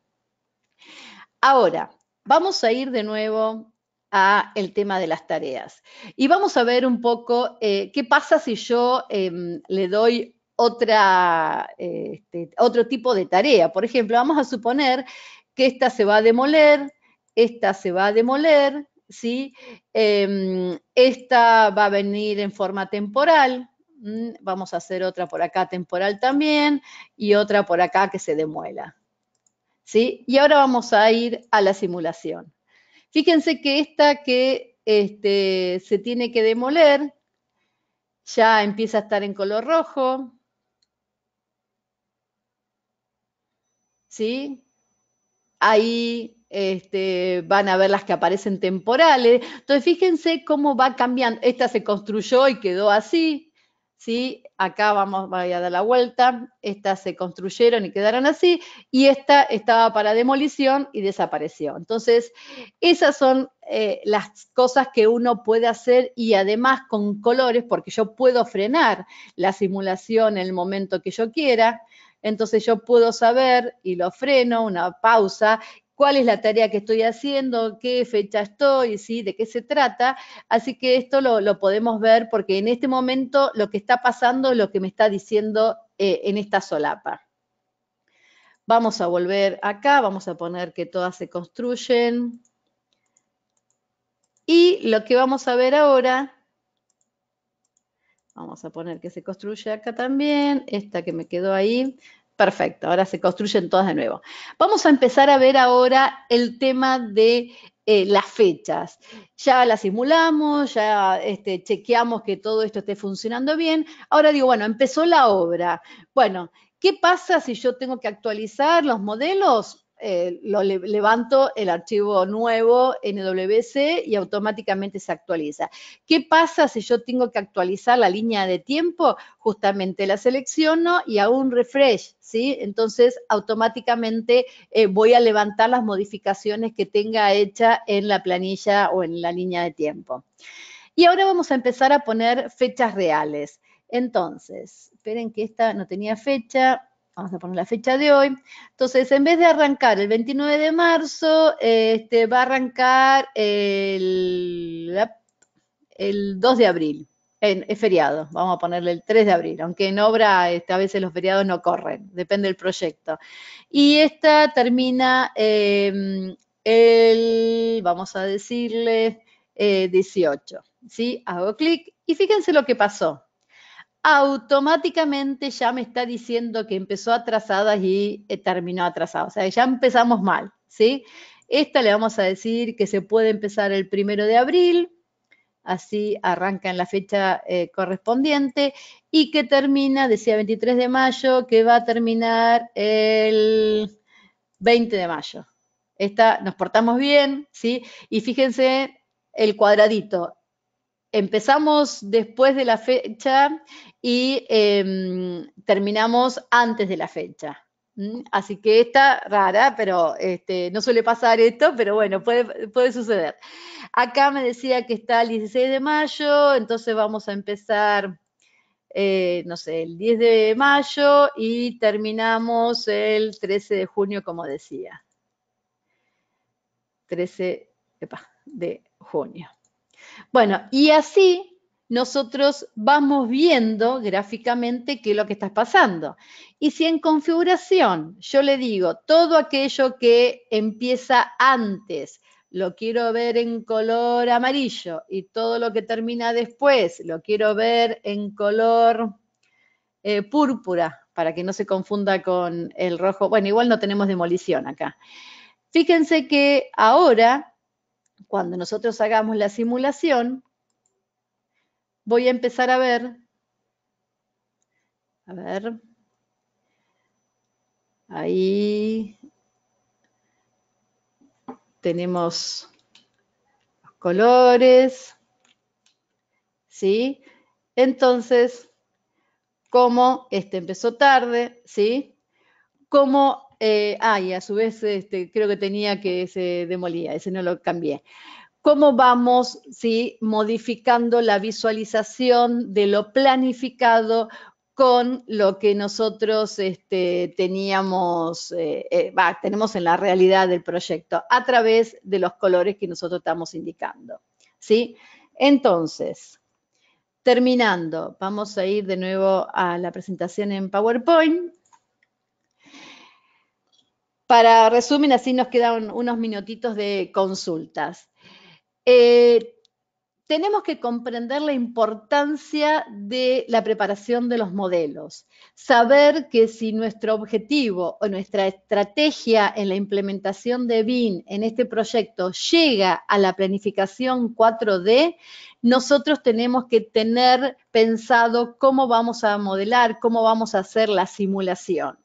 Ahora, vamos a ir de nuevo a el tema de las tareas. Y vamos a ver un poco eh, qué pasa si yo em, le doy otra, eh, este, otro tipo de tarea. Por ejemplo, vamos a suponer que esta se va a demoler, esta se va a demoler, ¿sí? Em, esta va a venir en forma temporal, vamos a hacer otra por acá temporal también y otra por acá que se demuela. ¿Sí? Y ahora vamos a ir a la simulación. Fíjense que esta que este, se tiene que demoler ya empieza a estar en color rojo. ¿Sí? Ahí este, van a ver las que aparecen temporales. Entonces, fíjense cómo va cambiando. Esta se construyó y quedó así, ¿sí? Acá vamos, a dar la vuelta. Estas se construyeron y quedaron así. Y esta estaba para demolición y desapareció. Entonces, esas son eh, las cosas que uno puede hacer y además con colores, porque yo puedo frenar la simulación en el momento que yo quiera. Entonces yo puedo saber y lo freno, una pausa, cuál es la tarea que estoy haciendo, qué fecha estoy, ¿sí? de qué se trata. Así que esto lo, podemos ver porque en este momento lo que está pasando es lo que me está diciendo eh, en esta solapa. Vamos a volver acá, vamos a poner que todas se construyen. Y lo que vamos a ver ahora, vamos a poner que se construye acá también, esta que me quedó ahí, Perfecto, ahora se construyen todas de nuevo. Vamos a empezar a ver ahora el tema de eh, las fechas. Ya las simulamos, ya este, chequeamos que todo esto esté funcionando bien. Ahora digo, bueno, empezó la obra. Bueno, ¿qué pasa si yo tengo que actualizar los modelos? Eh, lo levanto el archivo nuevo NWC y automáticamente se actualiza. ¿Qué pasa si yo tengo que actualizar la línea de tiempo? Justamente la selecciono y hago un refresh, ¿sí? Entonces, automáticamente eh, voy a levantar las modificaciones que tenga hecha en la planilla o en la línea de tiempo. Y ahora vamos a empezar a poner fechas reales. Entonces, esperen que esta no tenía fecha vamos a poner la fecha de hoy. Entonces, en vez de arrancar el 29 de marzo, este, va a arrancar el, 2 de abril. Es feriado, vamos a ponerle el 3 de abril, aunque en obra este, a veces los feriados no corren, depende del proyecto. Y esta termina em, el, vamos a decirle, 18. Eh, Hago clic y fíjense lo que pasó automáticamente ya me está diciendo que empezó atrasada y eh, terminó atrasada. O sea, ya empezamos mal, ¿sí? Esta le vamos a decir que se puede empezar el primero de abril, así arranca en la fecha eh, correspondiente, y que termina, decía 23 de mayo, que va a terminar el 20 de mayo. Esta nos portamos bien, ¿sí? Y fíjense el cuadradito, empezamos después de la fecha y em, terminamos antes de la fecha. ¿Mm? Así que está rara, pero este, no suele pasar esto, pero bueno, puede, suceder. Acá me decía que está el 16 de mayo, entonces vamos a empezar, eh, no sé, el 10 de mayo y terminamos el 13 de junio, como decía. 13 de junio. Bueno, y así nosotros vamos viendo gráficamente qué es lo que está pasando. Y si en configuración yo le digo todo aquello que empieza antes, lo quiero ver en color amarillo y todo lo que termina después lo quiero ver en color eh, púrpura para que no se confunda con el rojo. Bueno, igual no tenemos demolición acá. Fíjense que ahora cuando nosotros hagamos la simulación, voy a empezar a ver, a ver, ahí tenemos los colores, ¿sí? Entonces, como este empezó tarde, ¿sí? Como ah, eh, y a su vez este, creo que tenía que se demolía, ese no lo cambié. ¿Cómo vamos ¿sí? modificando la visualización de lo planificado con lo que nosotros este, teníamos, eh, eh, tenemos en la realidad del proyecto a través de los colores que nosotros estamos indicando? ¿sí? Entonces, terminando, vamos a ir de nuevo a la presentación en PowerPoint para resumen, así nos quedan unos minutitos de consultas. Eh, tenemos que comprender la importancia de la preparación de los modelos, saber que si nuestro objetivo o nuestra estrategia en la implementación de BIM en este proyecto llega a la planificación 4D, nosotros tenemos que tener pensado cómo vamos a modelar, cómo vamos a hacer la simulación.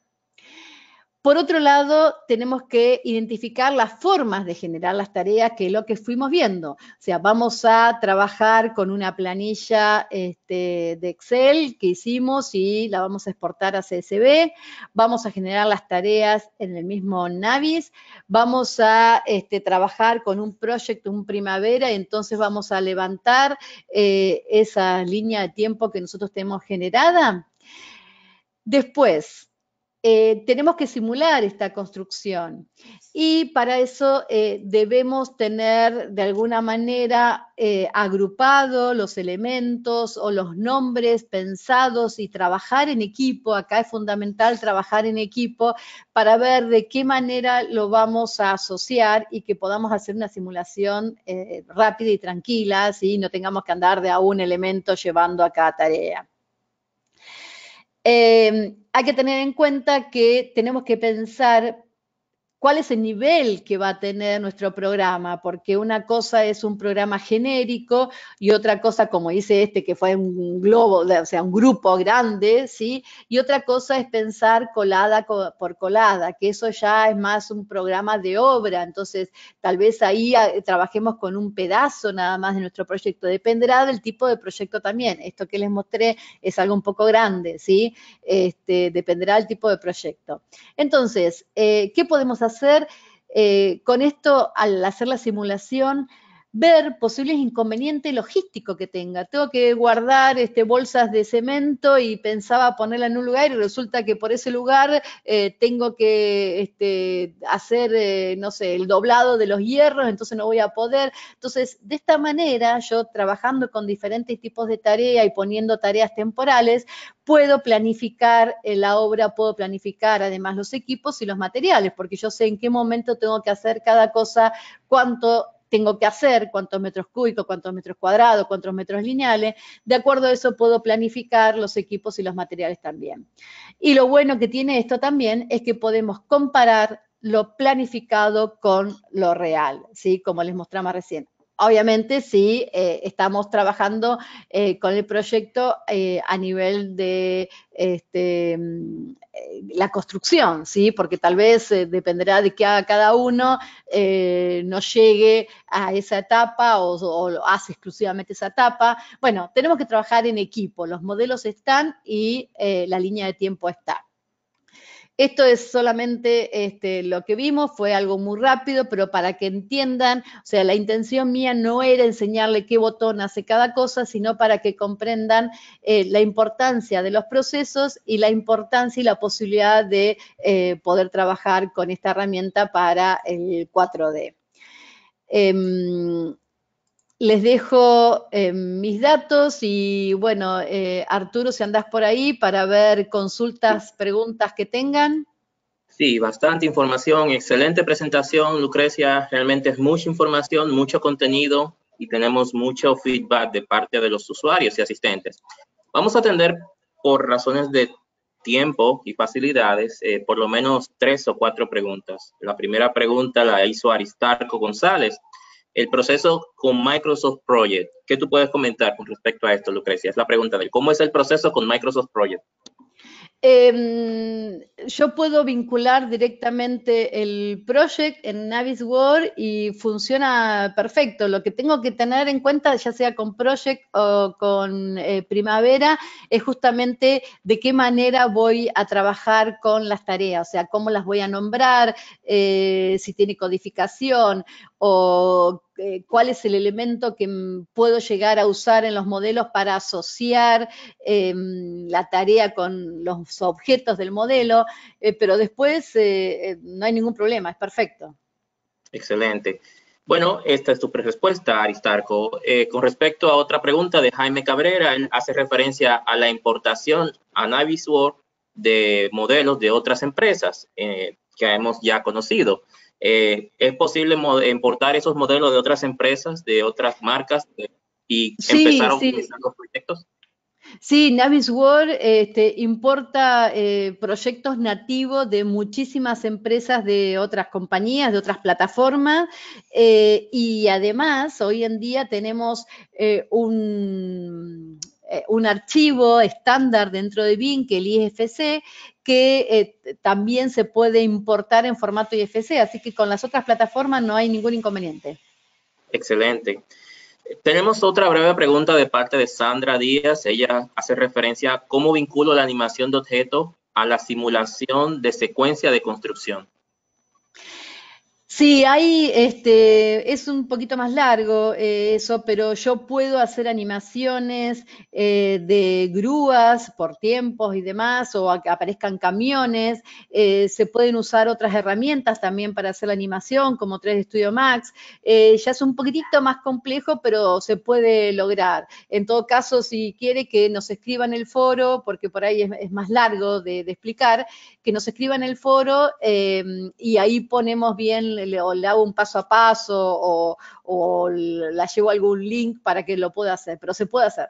Por otro lado, tenemos que identificar las formas de generar las tareas, que es lo que fuimos viendo. O sea, vamos a trabajar con una planilla este, de Excel que hicimos y la vamos a exportar a CSV, vamos a generar las tareas en el mismo Navis, vamos a este, trabajar con un proyecto, un primavera, y entonces vamos a levantar eh, esa línea de tiempo que nosotros tenemos generada. Después, eh, tenemos que simular esta construcción y para eso eh, debemos tener de alguna manera agrupados eh, agrupado los elementos o los nombres pensados y trabajar en equipo. Acá es fundamental trabajar en equipo para ver de qué manera lo vamos a asociar y que podamos hacer una simulación rápida y tranquila, si no tengamos que andar de a un elemento llevando a cada tarea. Em, hay que tener en cuenta que tenemos que pensar cuál es el nivel que va a tener nuestro programa, porque una cosa es un programa genérico y otra cosa, como dice este, que fue un globo, o sea, un grupo grande, ¿sí? Y otra cosa es pensar colada por colada, que eso ya es más un programa de obra, entonces tal vez ahí ah, trabajemos con un pedazo nada más de nuestro proyecto, dependerá del tipo de proyecto también, esto que les mostré es algo un poco grande, ¿sí? Este, dependerá del tipo de proyecto. Entonces, eh, ¿qué podemos hacer? hacer eh, con esto, al hacer la simulación, ver posibles inconvenientes logísticos que tenga. Tengo que guardar este, bolsas de cemento y pensaba ponerla en un lugar y resulta que por ese lugar eh, tengo que este, hacer, eh, no sé, el doblado de los hierros, entonces no voy a poder. Entonces, de esta manera, yo trabajando con diferentes tipos de tarea y poniendo tareas temporales, puedo planificar la obra, puedo planificar además los equipos y los materiales, porque yo sé en qué momento tengo que hacer cada cosa, cuánto tengo que hacer, cuántos metros cúbicos, cuántos metros cuadrados, cuántos metros lineales. De acuerdo a eso puedo planificar los equipos y los materiales también. Y lo bueno que tiene esto también es que podemos comparar lo planificado con lo real, ¿sí? Como les mostramos recién obviamente sí eh, estamos trabajando eh, con el proyecto eh, a nivel de este, mm, la construcción, ¿sí? Porque tal vez dependerá de que cada uno, no llegue a esa etapa o, o, hace exclusivamente esa etapa. Bueno, tenemos que trabajar en equipo, los modelos están y la línea de tiempo está. Esto es solamente este, lo que vimos, fue algo muy rápido, pero para que entiendan, o sea, la intención mía no era enseñarle qué botón hace cada cosa, sino para que comprendan eh, la importancia de los procesos y la importancia y la posibilidad de eh, poder trabajar con esta herramienta para el 4D. Les dejo eh, mis datos y bueno, eh, Arturo, si andás por ahí para ver consultas, preguntas que tengan. Sí, bastante información, excelente presentación, Lucrecia. Realmente es mucha información, mucho contenido y tenemos mucho feedback de parte de los usuarios y asistentes. Vamos a atender por razones de tiempo y facilidades eh, por lo menos tres o cuatro preguntas. La primera pregunta la hizo Aristarco González el proceso con Microsoft Project. ¿Qué tú puedes comentar con respecto a esto, Lucrecia? Es la pregunta de cómo es el proceso con Microsoft Project. Em, yo puedo vincular directamente el project en Navis Word y funciona perfecto. Lo que tengo que tener en cuenta, ya sea con project o con eh, primavera, es justamente de qué manera voy a trabajar con las tareas, o sea, cómo las voy a nombrar, eh, si tiene codificación o eh, cuál es el elemento que puedo llegar a usar en los modelos para asociar em, la tarea con los objetos del modelo, eh, pero después eh, no hay ningún problema, es perfecto. Excelente. Bueno, esta es tu respuesta, Aristarco. con respecto a otra pregunta de Jaime Cabrera, hace referencia a la importación a Navisworld de modelos de otras empresas que hemos ya conocido. Eh, es posible importar esos modelos de otras empresas, de otras marcas y empezar a utilizar los proyectos? Sí, Navis este, importa eh, proyectos nativos de muchísimas empresas de otras compañías, de otras plataformas, eh, y además hoy en día tenemos un, archivo estándar dentro de BIM, que el IFC, que eh, también se puede importar en formato IFC, así que con las otras plataformas no hay ningún inconveniente. Excelente. Tenemos otra breve pregunta de parte de Sandra Díaz. Ella hace referencia a cómo vinculo la animación de objetos a la simulación de secuencia de construcción. Sí, ahí este, es un poquito más largo eh, eso, pero yo puedo hacer animaciones eh, de grúas por tiempos y demás, o que aparezcan camiones. Eh, se pueden usar otras herramientas también para hacer la animación, como 3D Studio Max. ya es un poquitito más complejo, pero se puede lograr. En todo caso, si quiere que nos escriban el foro, porque por ahí es, más largo de, de, explicar, que nos escriban el foro y ahí ponemos bien o le hago un paso a paso o, o la llevo algún link para que lo pueda hacer, pero se puede hacer.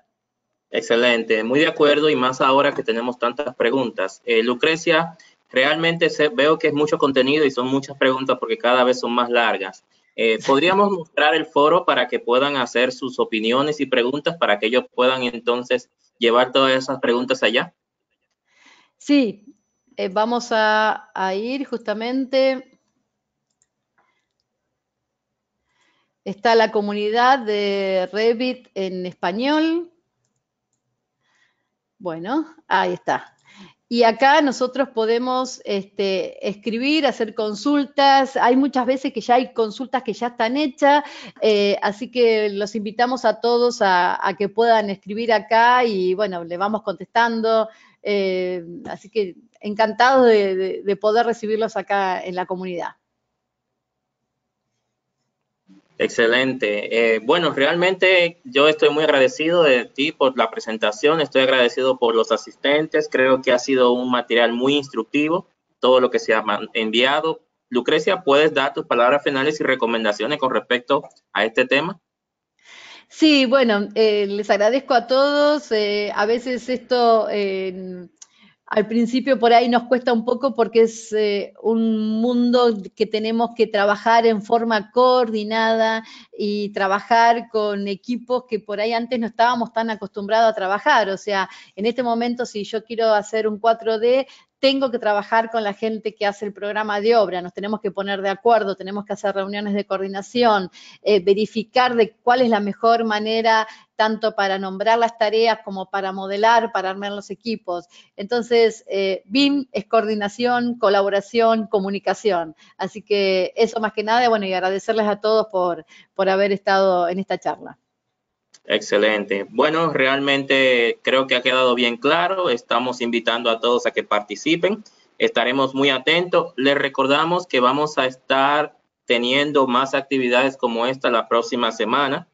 Excelente, muy de acuerdo y más ahora que tenemos tantas preguntas. Eh, Lucrecia, realmente veo que es mucho contenido y son muchas preguntas porque cada vez son más largas. Eh, ¿Podríamos mostrar el foro para que puedan hacer sus opiniones y preguntas para que ellos puedan entonces llevar todas esas preguntas allá? Sí, eh, vamos a ir justamente Está la comunidad de Revit en español. Bueno, ahí está. Y acá nosotros podemos este, escribir, hacer consultas. Hay muchas veces que ya hay consultas que ya están hechas, eh, así que los invitamos a todos a, que puedan escribir acá y bueno, le vamos contestando. Eh, así que encantados de poder recibirlos acá en la comunidad. Excelente. Eh, bueno, realmente yo estoy muy agradecido de ti por la presentación, estoy agradecido por los asistentes, creo que ha sido un material muy instructivo, todo lo que se ha enviado. Lucrecia, ¿puedes dar tus palabras finales y recomendaciones con respecto a este tema? Sí, bueno, eh, les agradezco a todos. Eh, a veces esto al principio por ahí nos cuesta un poco porque es eh, un mundo que tenemos que trabajar en forma coordinada y trabajar con equipos que por ahí antes no estábamos tan acostumbrados a trabajar. O sea, en este momento si yo quiero hacer un 4D, tengo que trabajar con la gente que hace el programa de obra, nos tenemos que poner de acuerdo, tenemos que hacer reuniones de coordinación, eh, verificar de cuál es la mejor manera tanto para nombrar las tareas como para modelar, para armar los equipos. Entonces, eh, BIM es coordinación, colaboración, comunicación. Así que eso más que nada, bueno, y agradecerles a todos por, por haber estado en esta charla. Excelente. Bueno, realmente creo que ha quedado bien claro. Estamos invitando a todos a que participen. Estaremos muy atentos. Les recordamos que vamos a estar teniendo más actividades como esta la próxima semana.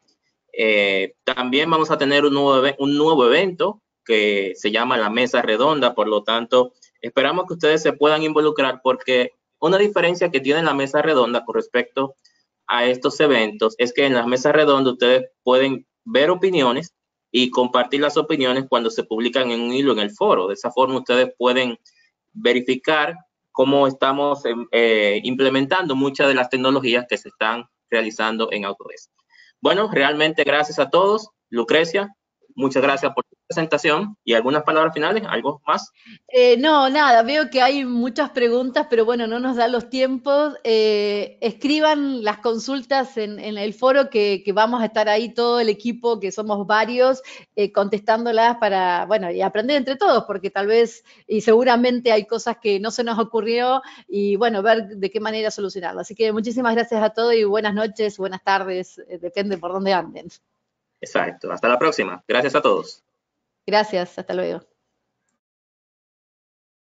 Eh, también vamos a tener un nuevo, un nuevo evento que se llama la mesa redonda. Por lo tanto, esperamos que ustedes se puedan involucrar porque una diferencia que tiene la mesa redonda con respecto a estos eventos es que en la mesa redonda ustedes pueden ver opiniones y compartir las opiniones cuando se publican en un hilo en el foro. De esa forma ustedes pueden verificar cómo estamos em, eh, implementando muchas de las tecnologías que se están realizando en Autodesk. Bueno, realmente gracias a todos. Lucrecia, Muchas gracias por tu presentación y algunas palabras finales, algo más. Eh, no, nada, veo que hay muchas preguntas, pero bueno, no nos da los tiempos. Eh, escriban las consultas en, el foro que, vamos a estar ahí todo el equipo, que somos varios, eh, contestándolas para, bueno, y aprender entre todos, porque tal vez y seguramente hay cosas que no se nos ocurrió y bueno, ver de qué manera solucionarlo. Así que muchísimas gracias a todos y buenas noches, buenas tardes, depende por dónde anden. Exacto. Hasta la próxima. Gracias a todos. Gracias. Hasta luego.